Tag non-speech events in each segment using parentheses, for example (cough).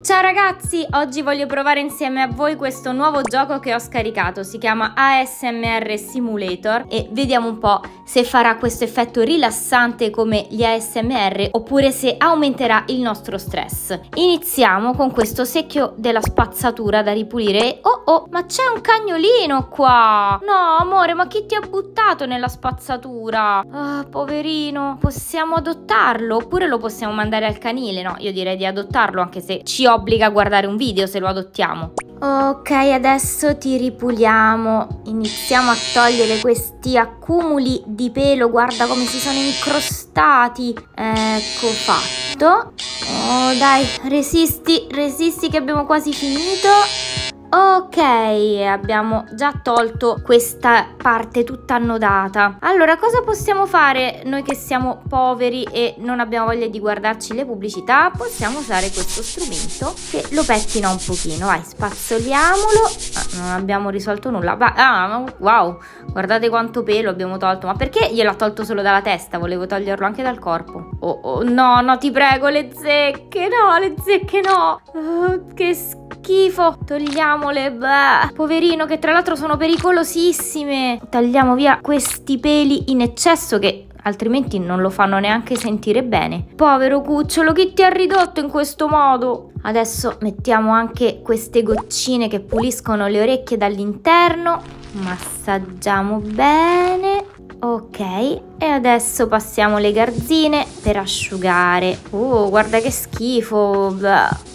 Ciao ragazzi, oggi voglio provare insieme a voi questo nuovo gioco che ho scaricato, si chiama ASMR Simulator e vediamo un po' se farà questo effetto rilassante come gli ASMR oppure se aumenterà il nostro stress. Iniziamo con questo secchio della spazzatura da ripulire. Oh oh, ma c'è un cagnolino qua! No amore, ma chi ti ha buttato nella spazzatura? oh, poverino, possiamo adottarlo oppure lo possiamo mandare al canile? No, io direi di adottarlo anche se ci obbliga a guardare un video se lo adottiamo. Ok, adesso ti ripuliamo. Iniziamo a togliere questi accumuli di pelo. Guarda come si sono incrostati. Ecco fatto. Oh, dai, resisti, resisti che abbiamo quasi finito ok abbiamo già tolto questa parte tutta annodata allora cosa possiamo fare noi che siamo poveri e non abbiamo voglia di guardarci le pubblicità possiamo usare questo strumento che lo pettina un pochino vai spazzoliamolo ah, non abbiamo risolto nulla ah, wow guardate quanto pelo abbiamo tolto ma perché gliel'ha tolto solo dalla testa volevo toglierlo anche dal corpo oh, oh no no ti prego le zecche no le zecche no oh, che schifo schifo. Togliamole, bah. Poverino, che tra l'altro sono pericolosissime. Tagliamo via questi peli in eccesso che altrimenti non lo fanno neanche sentire bene. Povero cucciolo, chi ti ha ridotto in questo modo? Adesso mettiamo anche queste goccine che puliscono le orecchie dall'interno. Massaggiamo bene. Ok, e adesso passiamo le garzine per asciugare. Oh, guarda che schifo.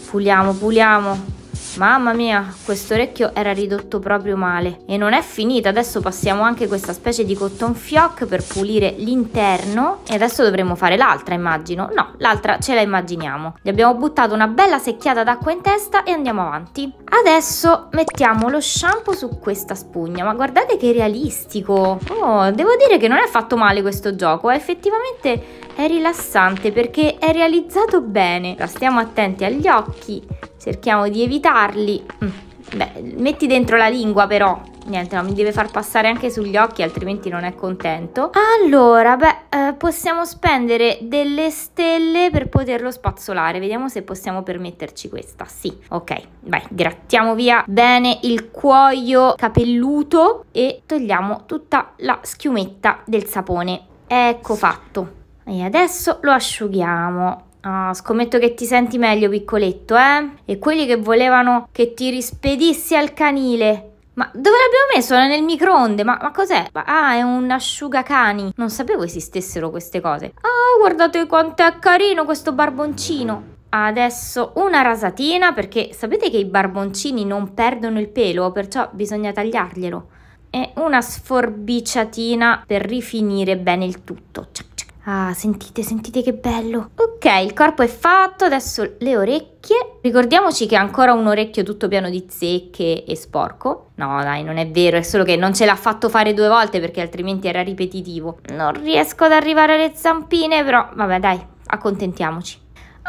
Puliamo, puliamo. Mamma mia, quest'orecchio era ridotto proprio male. E non è finita, adesso passiamo anche questa specie di cotton fioc per pulire l'interno. E adesso dovremo fare l'altra, immagino. No, l'altra ce la immaginiamo. Gli abbiamo buttato una bella secchiata d'acqua in testa e andiamo avanti. Adesso mettiamo lo shampoo su questa spugna. Ma guardate che realistico. Oh, devo dire che non è fatto male questo gioco. È effettivamente è rilassante perché è realizzato bene. Stiamo attenti agli occhi Cerchiamo di evitarli. Mm. Beh, metti dentro la lingua però. Niente, no, mi deve far passare anche sugli occhi, altrimenti non è contento. Allora, beh, eh, possiamo spendere delle stelle per poterlo spazzolare. Vediamo se possiamo permetterci questa. Sì, ok, vai, grattiamo via bene il cuoio capelluto e togliamo tutta la schiumetta del sapone. Ecco fatto. E adesso lo asciughiamo. Ah, scommetto che ti senti meglio, piccoletto, eh? E quelli che volevano che ti rispedissi al canile. Ma dove l'abbiamo messo? Era nel microonde. Ma, ma cos'è? Ah, è un asciugacani. Non sapevo esistessero queste cose. Ah, guardate quanto è carino questo barboncino. Adesso una rasatina perché sapete che i barboncini non perdono il pelo, perciò bisogna tagliarglielo. E una sforbiciatina per rifinire bene il tutto. Ciao. Ah, sentite, sentite che bello. Ok, il corpo è fatto, adesso le orecchie. Ricordiamoci che ha ancora un orecchio tutto pieno di zecche e sporco. No, dai, non è vero, è solo che non ce l'ha fatto fare due volte perché altrimenti era ripetitivo. Non riesco ad arrivare alle zampine, però vabbè, dai, accontentiamoci.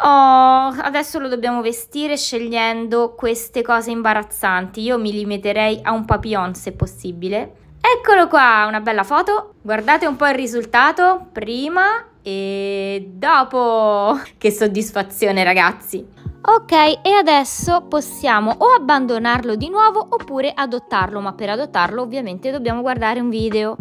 Oh, adesso lo dobbiamo vestire scegliendo queste cose imbarazzanti. Io mi limiterei a un papillon se possibile Eccolo qua, una bella foto. Guardate un po' il risultato prima e dopo. (laughs) Che soddisfazione ragazzi. Ok, e adesso possiamo o abbandonarlo di nuovo oppure adottarlo, ma per adottarlo ovviamente dobbiamo guardare un video.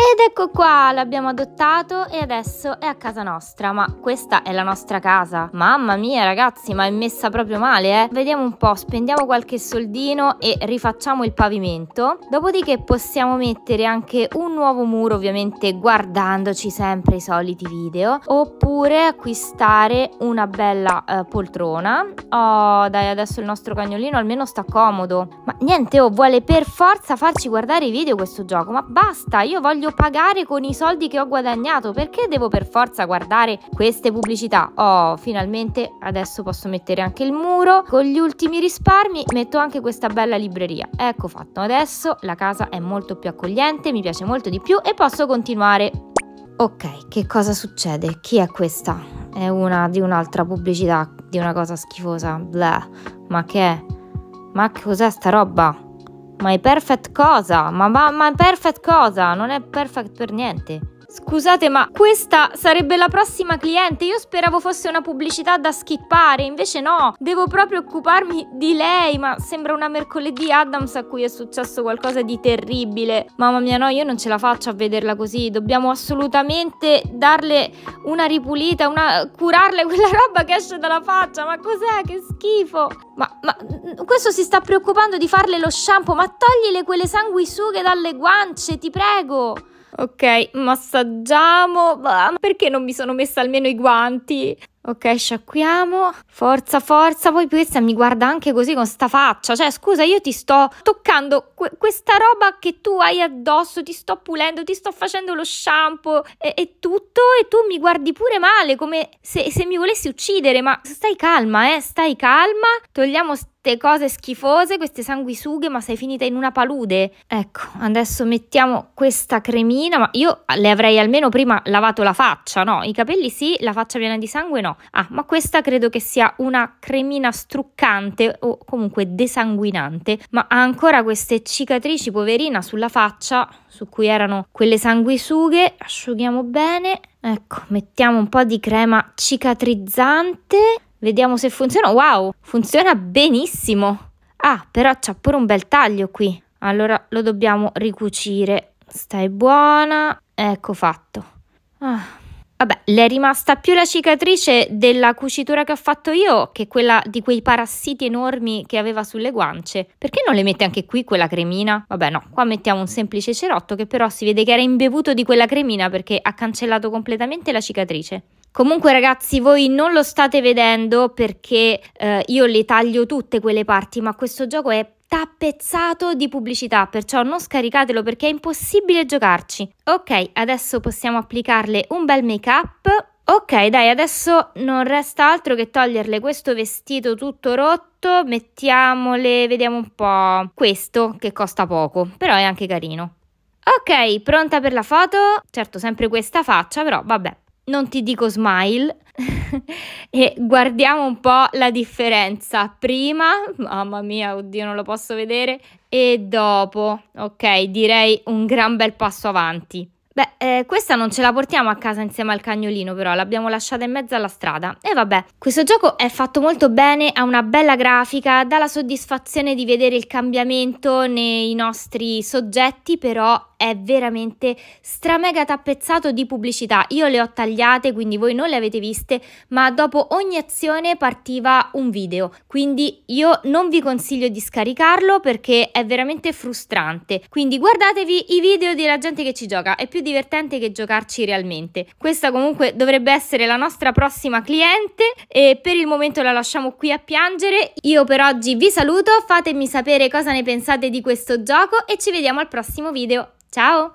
Ed ecco qua, l'abbiamo adottato e adesso è a casa nostra. Ma questa è la nostra casa. Mamma mia ragazzi, ma è messa proprio male, eh? Vediamo un po', spendiamo qualche soldino e rifacciamo il pavimento. Dopodiché possiamo mettere anche un nuovo muro, ovviamente guardandoci sempre i soliti video. Oppure acquistare una bella eh, poltrona. Oh, dai, adesso il nostro cagnolino almeno sta comodo. Ma niente, oh, vuole per forza farci guardare i video questo gioco. Ma basta, io voglio voglio pagare con i soldi che ho guadagnato, perché devo per forza guardare queste pubblicità? Oh, finalmente adesso posso mettere anche il muro, con gli ultimi risparmi metto anche questa bella libreria. Ecco fatto, adesso la casa è molto più accogliente, mi piace molto di più e posso continuare. Ok, che cosa succede? Chi è questa? È una di un'altra pubblicità, di una cosa schifosa, blah. Ma che è? Ma cos'è sta roba? My Perfect cosa? Ma, ma, ma Perfect cosa? Non è perfect per niente. Scusate, ma questa sarebbe la prossima cliente. Io speravo fosse una pubblicità da skippare, invece no. Devo proprio occuparmi di lei, ma sembra una mercoledì Adams a cui è successo qualcosa di terribile. Mamma mia, no, io non ce la faccio a vederla così. Dobbiamo assolutamente darle una ripulita, una... curarle quella (laughs) roba che esce dalla faccia. Ma cos'è? Che schifo. Ma, ma mm, questo si sta preoccupando di farle lo shampoo, ma toglile quelle sanguisughe dalle guance, ti prego. Ok, massaggiamo. perché non mi sono messa almeno i guanti? Ok, sciacquiamo. Forza, forza. Poi questa mi guarda anche così con sta faccia. Cioè, scusa, io ti sto toccando que questa roba che tu hai addosso, ti sto pulendo, ti sto facendo lo shampoo e, e tutto. E tu mi guardi pure male, come se, se mi volessi uccidere. Ma stai calma, eh, stai calma. Togliamo st- queste cose schifose, queste sanguisughe, ma sei finita in una palude. Ecco, adesso mettiamo questa cremina, ma io le avrei almeno prima lavato la faccia, no? I capelli sì, la faccia piena di sangue no. Ah, ma questa credo che sia una cremina struccante o comunque desanguinante, ma ha ancora queste cicatrici, poverina, sulla faccia, su cui erano quelle sanguisughe. Asciughiamo bene. Ecco, mettiamo un po' di crema cicatrizzante. Vediamo se funziona. Wow, funziona benissimo. Ah, però c'è pure un bel taglio qui. Allora lo dobbiamo ricucire. Stai buona. Ecco fatto. Ah. Vabbè, le è rimasta più la cicatrice della cucitura che ho fatto io che quella di quei parassiti enormi che aveva sulle guance. Perché non le mette anche qui quella cremina? Vabbè no, qua mettiamo un semplice cerotto che però si vede che era imbevuto di quella cremina perché ha cancellato completamente la cicatrice. Comunque ragazzi voi non lo state vedendo perché eh, io le taglio tutte quelle parti ma questo gioco è tappezzato di pubblicità perciò non scaricatelo perché è impossibile giocarci. Ok adesso possiamo applicarle un bel make up. Ok dai adesso non resta altro che toglierle questo vestito tutto rotto, mettiamole, vediamo un po' questo che costa poco però è anche carino. Ok pronta per la foto? Certo sempre questa faccia però vabbè non ti dico smile (laughs) e guardiamo un po' la differenza prima, mamma mia, oddio non lo posso vedere, e dopo, ok, direi un gran bel passo avanti. Beh, eh, questa non ce la portiamo a casa insieme al cagnolino, però l'abbiamo lasciata in mezzo alla strada. E vabbè, questo gioco è fatto molto bene, ha una bella grafica, dà la soddisfazione di vedere il cambiamento nei nostri soggetti, però è veramente stramega tappezzato di pubblicità. Io le ho tagliate, quindi voi non le avete viste, ma dopo ogni azione partiva un video. Quindi io non vi consiglio di scaricarlo perché è veramente frustrante. Quindi guardatevi i video della gente che ci gioca, è più più divertente che giocarci realmente. Questa comunque dovrebbe essere la nostra prossima cliente e per il momento la lasciamo qui a piangere. Io per oggi vi saluto, fatemi sapere cosa ne pensate di questo gioco e ci vediamo al prossimo video. Ciao!